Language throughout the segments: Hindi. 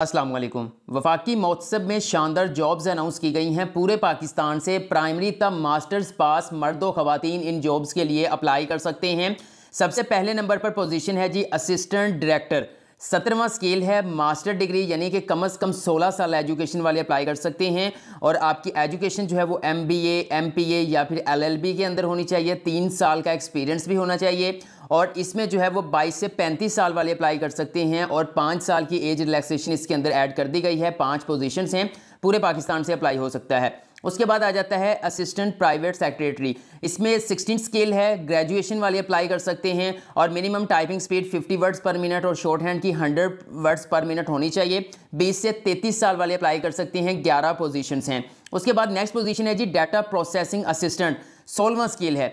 असलम वफाकी महोत्सव में शानदार जॉब्स अनाउंस की गई हैं पूरे पाकिस्तान से प्राइमरी तब मास्टर्स पास मर्द व ख़वातीन इन जॉब्स के लिए अप्लाई कर सकते हैं सबसे पहले नंबर पर पोजीशन है जी असिस्टेंट डायरेक्टर सत्रहवा स्केल है मास्टर डिग्री यानी कि कम से कम 16 साल एजुकेशन वाले अप्लाई कर सकते हैं और आपकी एजुकेशन जो है वो M B M P A या फिर एल एल बी के अंदर होनी चाहिए तीन साल का एक्सपीरियंस भी होना चाहिए और इसमें जो है वो 22 से 35 साल वाले अप्लाई कर सकते हैं और पाँच साल की एज रिलैक्सेशन इसके अंदर ऐड कर दी गई है पाँच पोजिशन हैं पूरे पाकिस्तान से अप्लाई हो सकता है उसके बाद आ जाता है असिस्टेंट प्राइवेट सेक्रेटरी इसमें सिक्सटीन स्केल है ग्रेजुएशन वाले अप्लाई कर सकते हैं और minimum typing speed 50 words per minute और शॉर्ट हैंड की 100 वर्ड्स पर मिनट होनी चाहिए 20 से 33 साल वाले अप्लाई कर सकते हैं 11 पोजीशंस हैं उसके बाद नेक्स्ट पोजीशन है जी डाटा प्रोसेसिंग असिस्टेंट सोलवा स्केल है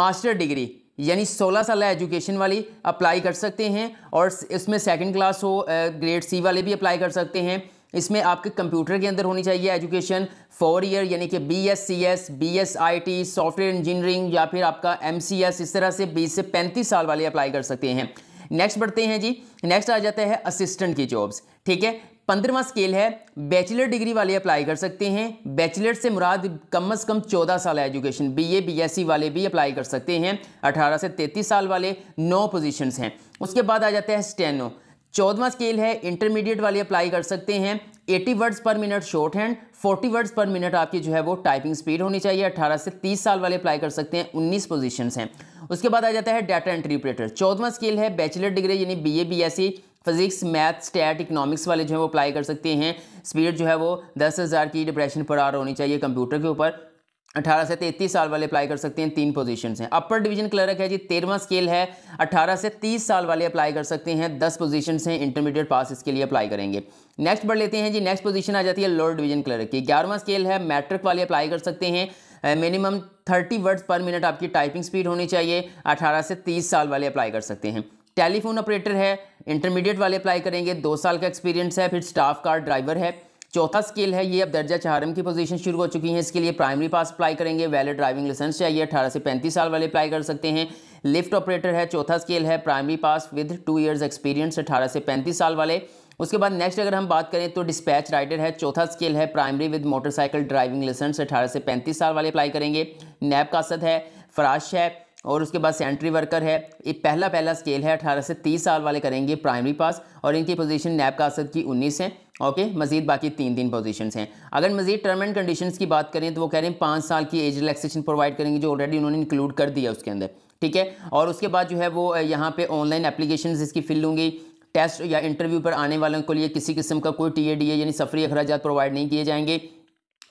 मास्टर डिग्री यानी 16 साल एजुकेशन वाली अप्लाई कर सकते हैं और इसमें सेकंड क्लास हो ग्रेड सी वाले भी अप्लाई कर सकते हैं इसमें आपके कंप्यूटर के अंदर होनी चाहिए एजुकेशन फोर ईयर यानी कि B S C S B S I T software engineering या फिर आपका एम सी एस इस तरह से बीस से पैंतीस साल वाले अप्लाई कर सकते हैं नेक्स्ट बढ़ते हैं जी नेक्स्ट आ जाता है असिस्टेंट की जॉब्स ठीक है पंद्रवा स्केल है बैचलर डिग्री वाले अप्लाई कर सकते हैं बैचलर से मुराद कम अज़ कम चौदह साल education B A B S C वाले भी अप्लाई कर सकते हैं अठारह से तैंतीस साल वाले नौ पोजिशन हैं उसके बाद आ जाता है स्टेनो चौदवा स्केल है इंटरमीडिएट वाली अप्लाई कर सकते हैं 80 words per minute shorthand 40 words per minute आपकी जो है वो टाइपिंग स्पीड होनी चाहिए 18 से 30 साल वाले अप्लाई कर सकते हैं 19 पोजीशंस हैं उसके बाद आ जाता है डाटा इंटरप्रेटर चौदवा स्केल है बैचलर डिग्री यानी B A B S C physics math stat economics वाले जो है वो अप्लाई कर सकते हैं स्पीड जो है वो दस हज़ार की डिप्रेशन पर आर होनी चाहिए कंप्यूटर के ऊपर अठारह से तैतीस साल वाले अप्लाई कर सकते हैं तीन पोजीशंस हैं अपर डिवीजन क्लर्क है जी तेरवा स्केल है अठारह से तीस साल वाले अप्लाई कर सकते हैं दस पोजीशंस हैं इंटरमीडिएट पास इसके लिए अप्लाई करेंगे नेक्स्ट बढ़ लेते हैं जी नेक्स्ट पोजीशन आ जाती है लोअर डिवीजन क्लर्क की ग्यारहवा स्केल है मैट्रिक वाले अप्लाई कर सकते हैं minimum thirty words per minute आपकी टाइपिंग स्पीड होनी चाहिए अठारह से तीस साल वाले अप्लाई कर सकते हैं टेलीफोन ऑपरेटर है इंटरमीडिएट वाले अप्लाई करेंगे दो साल का एक्सपीरियंस है फिर स्टाफ कार ड्राइवर है चौथा स्किल है ये अब दर्जा चारम की पोजीशन शुरू हो चुकी है इसके लिए प्राइमरी पास अप्लाई करेंगे वैलिड ड्राइविंग लाइसेंस चाहिए अठारह से पैंतीस साल वाले अप्लाई कर सकते हैं लिफ्ट ऑपरेटर है चौथा स्केल है primary pass with two years experience अठारह से पैंतीस साल वाले उसके बाद नेक्स्ट अगर हम बात करें तो डिस्पैच राइडर है चौथा स्केल है primary with motorcycle driving licence अठारह से पैंतीस साल वाले अप्लाई करेंगे नैब कासद है फराश है और उसके बाद सेंट्री वर्कर है ये पहला पहला स्केल है अठारह से तीस साल वाले करेंगे प्राइमरी पास और इनकी पोजीशन नैब कासद की उन्नीस है ओके मजीद बाकी तीन तीन पोजीशन हैं अगर मजीद टर्म एंड कंडीशन की बात करें तो वो कह रहे हैं पाँच साल की एज रिलेक्सेशन प्रोवाइड करेंगे जो ऑलरेडी उन्होंने इंक्लूड कर दिया उसके अंदर ठीक है और उसके बाद जो है वो यहाँ पे ऑनलाइन एप्लीकेशन इसकी फिल लूँगी टेस्ट या इंटरव्यू पर आने वालों के लिए किसी किस्म का कोई टी ए डी ए यानी सफरी अखराज प्रोवाइड नहीं किए जाएंगे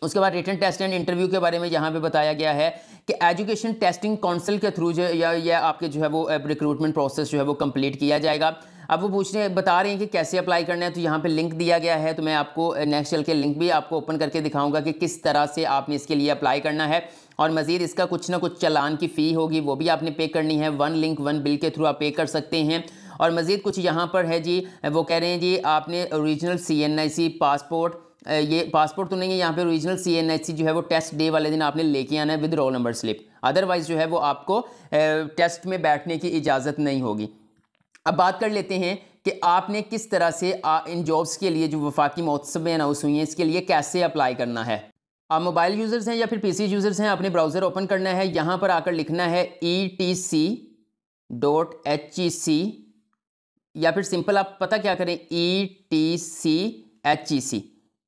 उसके बाद रिटर्न टेस्ट एंड इंटरव्यू के बारे में यहाँ पे बताया गया है कि एजुकेशन टेस्टिंग काउंसिल के थ्रू जो या, या आपके जो है वो रिक्रूटमेंट प्रोसेस जो है वो कंप्लीट किया जाएगा अब वो पूछ रहे हैं बता रहे हैं कि कैसे अप्लाई करना है तो यहाँ पे लिंक दिया गया है तो मैं आपको नेक्स्ट चल के लिंक भी आपको ओपन करके दिखाऊंगा कि किस तरह से आपने इसके लिए अप्लाई करना है और मज़ीद इसका कुछ ना कुछ चलान की फ़ी होगी वो भी आपने पे करनी है वन लिंक वन बिल के थ्रू आप पे कर सकते हैं और मज़ीद कुछ यहाँ पर है जी वो कह रहे हैं जी आपने औरिजिनल सी पासपोर्ट ये पासपोर्ट तो नहीं है यहाँ पे ओरिजिनल सी जो है वो टेस्ट डे वाले दिन आपने लेके आना है with roll number slip otherwise जो है वो आपको टेस्ट में बैठने की इजाज़त नहीं होगी अब बात कर लेते हैं कि आपने किस तरह से इन जॉब्स के लिए जो वफाकी महोत्सव में अनाउंस हुई हैं इसके लिए कैसे अप्लाई करना है आप मोबाइल यूज़र्स हैं या फिर पीसी यूज़र्स हैं आपने ब्राउज़र ओपन करना है यहाँ पर आकर लिखना है E T C dot H E C या फिर सिंपल आप पता क्या करें ई टी सी एच ई सी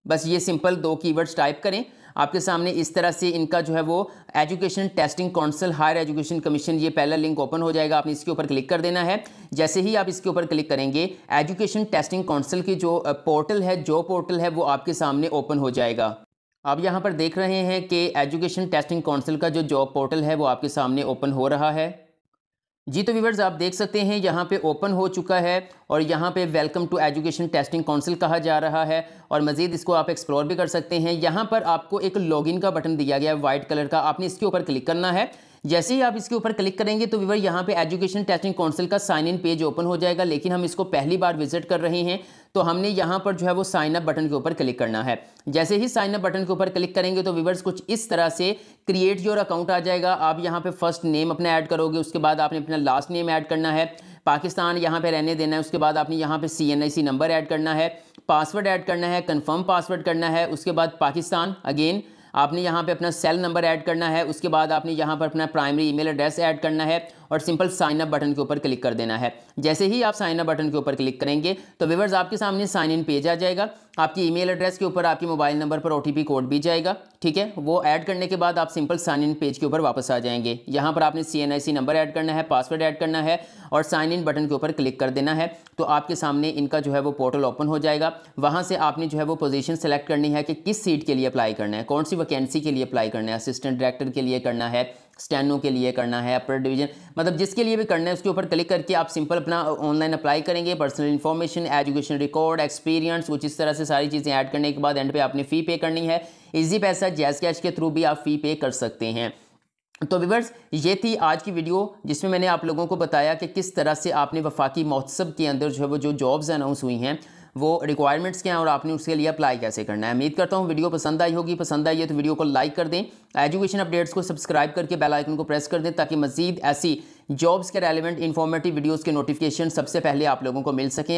बस ये सिंपल दो कीवर्ड्स टाइप करें आपके सामने इस तरह से इनका जो है वो education testing council higher education commission ये पहला लिंक ओपन हो जाएगा आपने इसके ऊपर क्लिक कर देना है जैसे ही आप इसके ऊपर क्लिक करेंगे एजुकेशन टेस्टिंग काउंसिल की जो पोर्टल है जो पोर्टल है वो आपके सामने ओपन हो जाएगा आप यहाँ पर देख रहे हैं कि एजुकेशन टेस्टिंग काउंसिल का जो जॉब पोर्टल है वो आपके सामने ओपन हो रहा है जी तो व्यूवर्स आप देख सकते हैं यहाँ पे ओपन हो चुका है और यहाँ पे welcome to education testing council कहा जा रहा है और मज़ीद इसको आप एक्सप्लोर भी कर सकते हैं यहाँ पर आपको एक लॉगिन का बटन दिया गया है वाइट कलर का आपने इसके ऊपर क्लिक करना है जैसे ही आप इसके ऊपर क्लिक करेंगे तो विवर यहाँ पे एजुकेशन टेस्टिंग काउंसिल का साइन इन पेज ओपन हो जाएगा लेकिन हम इसको पहली बार विजिट कर रहे हैं तो हमने यहाँ पर जो है वो साइन अप बटन के ऊपर क्लिक करना है जैसे ही साइन अप बटन के ऊपर क्लिक करेंगे तो विवर्स कुछ इस तरह से क्रिएट योर अकाउंट आ जाएगा आप यहाँ पे फर्स्ट नेम अपना ऐड करोगे उसके बाद आपने अपना लास्ट नेम ऐड करना है पाकिस्तान यहाँ पे रहने देना है उसके बाद आपने यहाँ पे सी नंबर ऐड करना है पासवर्ड ऐड करना है कन्फर्म पासवर्ड करना है उसके बाद पाकिस्तान अगेन आपने यहाँ पे अपना सेल नंबर ऐड करना है उसके बाद आपने यहाँ पर अपना प्राइमरी ईमेल एड्रेस ऐड करना है और सिंपल साइन अप बटन के ऊपर क्लिक कर देना है जैसे ही आप साइन अप बटन के ऊपर क्लिक करेंगे तो विवर्स आपके सामने साइन इन पेज आ जाएगा आपकी ईमेल एड्रेस के ऊपर आपके मोबाइल नंबर पर ओ कोड भी जाएगा ठीक है वो ऐड करने के बाद आप सिंपल साइन इन पेज के ऊपर वापस आ जाएंगे यहाँ पर आपने सी नंबर ऐड करना है पासवर्ड ऐड करना है और साइन इन बटन के ऊपर क्लिक कर देना है तो आपके सामने इनका जो है वो पोर्टल ओपन हो जाएगा वहाँ से आपने जो है वो पोजीशन सेलेक्ट करनी है कि किस सीट के लिए अप्लाई करना है कौन सी वैकेंसी के लिए अप्लाई करना है असिस्टेंट डायरेक्टर के लिए करना है स्टैनो के लिए करना है अपर डिवीजन मतलब जिसके लिए भी करना है उसके ऊपर क्लिक करके आप सिंपल अपना ऑनलाइन अप्लाई करेंगे personal information education record experience कुछ इस तरह से सारी चीज़ें ऐड करने के बाद एंड पे आपने फ़ी पे करनी है इजी पैसा जैस कैश के थ्रू भी आप फ़ी पे कर सकते हैं तो विवर्स ये थी आज की वीडियो जिसमें मैंने आप लोगों को बताया कि किस तरह से आपने वफाकी महोत्सव के अंदर जो है वो जो जॉब्स अनाउंस हुई हैं वो रिक्वायरमेंट्स क्या हैं और आपने उसके लिए अप्लाई कैसे करना है उम्मीद करता हूँ वीडियो पसंद आई होगी पसंद आई है तो वीडियो को लाइक कर दें एजुकेशन अपडेट्स को सब्सक्राइब करके बेल आइकन को प्रेस कर दें ताकि मजीद ऐसी जॉब्स के रेलिवेंट इन्फॉर्मेटिव वीडियोज़ के नोटिफिकेशन सबसे पहले आप लोगों को मिल सकें